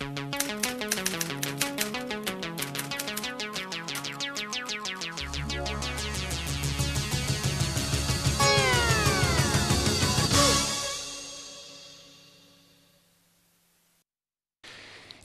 Thank you.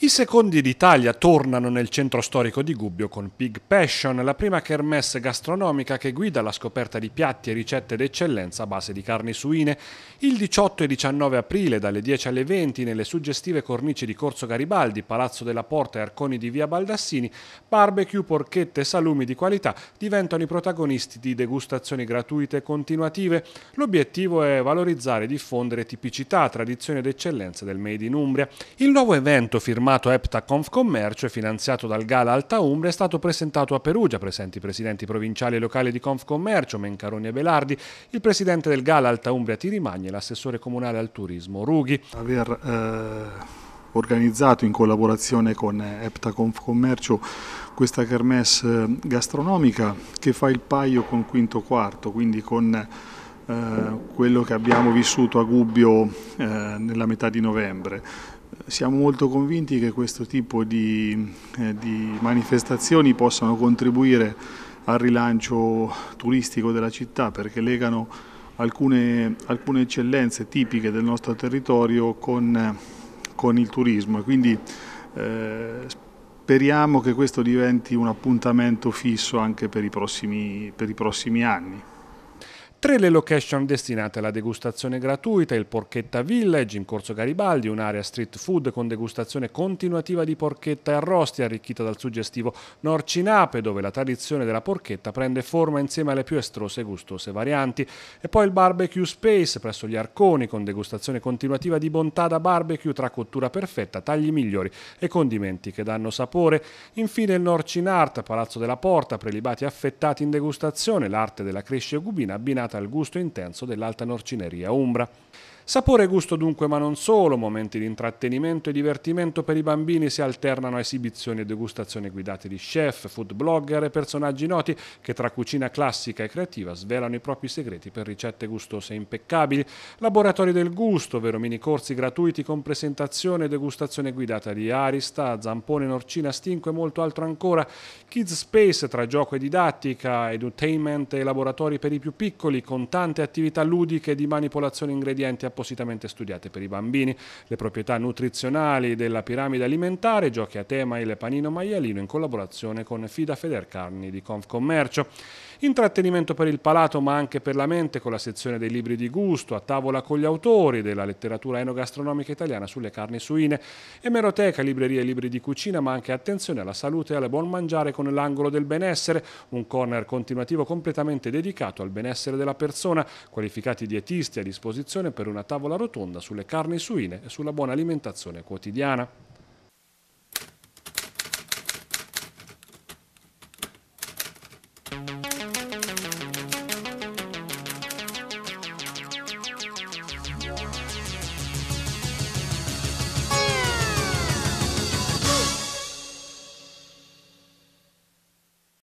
I secondi d'Italia tornano nel centro storico di Gubbio con Pig Passion, la prima kermesse gastronomica che guida la scoperta di piatti e ricette d'eccellenza a base di carni suine. Il 18 e 19 aprile dalle 10 alle 20 nelle suggestive cornici di Corso Garibaldi, Palazzo della Porta e Arconi di Via Baldassini, barbecue, porchette e salumi di qualità diventano i protagonisti di degustazioni gratuite e continuative. L'obiettivo è valorizzare e diffondere tipicità, tradizioni ed eccellenze del Made in Umbria. Il nuovo evento firmato chiamato EPTA Commercio e finanziato dal Gala Alta Umbria, è stato presentato a Perugia, presenti i presidenti provinciali e locali di Conf Commercio, Mencaroni e Velardi, il presidente del Gala Alta Umbria Tirimagni e l'assessore comunale al turismo Rughi. Aver eh, organizzato in collaborazione con EPTA Commercio questa kermesse eh, gastronomica che fa il paio con Quinto Quarto, quindi con eh, quello che abbiamo vissuto a Gubbio eh, nella metà di novembre. Siamo molto convinti che questo tipo di, eh, di, manifestazioni possano contribuire al rilancio turistico della città perché legano alcune, alcune eccellenze tipiche del nostro territorio con, con il turismo e quindi eh, speriamo che questo diventi un appuntamento fisso anche per i prossimi, per i prossimi anni. Tre le location destinate alla degustazione gratuita, il Porchetta Village in Corso Garibaldi, un'area street food con degustazione continuativa di porchetta e arrosti arricchita dal suggestivo norcinape, dove la tradizione della porchetta prende forma insieme alle più estrose e gustose varianti. E poi il Barbecue Space presso gli Arconi con degustazione continuativa di bontà da barbecue tra cottura perfetta, tagli migliori e condimenti che danno sapore. Infine il Norcinart, Palazzo della Porta, prelibati affettati in degustazione, l'arte della cresce gubina abbinata al gusto intenso dell'alta norcineria umbra. Sapore e gusto dunque ma non solo, momenti di intrattenimento e divertimento per i bambini si alternano a esibizioni e degustazioni guidate di chef, food blogger e personaggi noti che tra cucina classica e creativa svelano i propri segreti per ricette gustose e impeccabili, laboratori del gusto, ovvero mini corsi gratuiti con presentazione e degustazione guidata di Arista, Zampone, Norcina, Stinco e molto altro ancora, Kids Space tra gioco e didattica, edutainment e laboratori per i più piccoli con tante attività ludiche di manipolazione ingredienti a appositamente studiate per i bambini, le proprietà nutrizionali della piramide alimentare, giochi a tema il panino maialino in collaborazione con Fida Feder Carni di Confcommercio. Intrattenimento per il palato ma anche per la mente con la sezione dei libri di gusto, a tavola con gli autori della letteratura enogastronomica italiana sulle carni suine, emeroteca, librerie e libri di cucina ma anche attenzione alla salute e al buon mangiare con l'angolo del benessere, un corner continuativo completamente dedicato al benessere della persona, qualificati dietisti a disposizione per una tavola rotonda sulle carni suine e sulla buona alimentazione quotidiana. Thank you.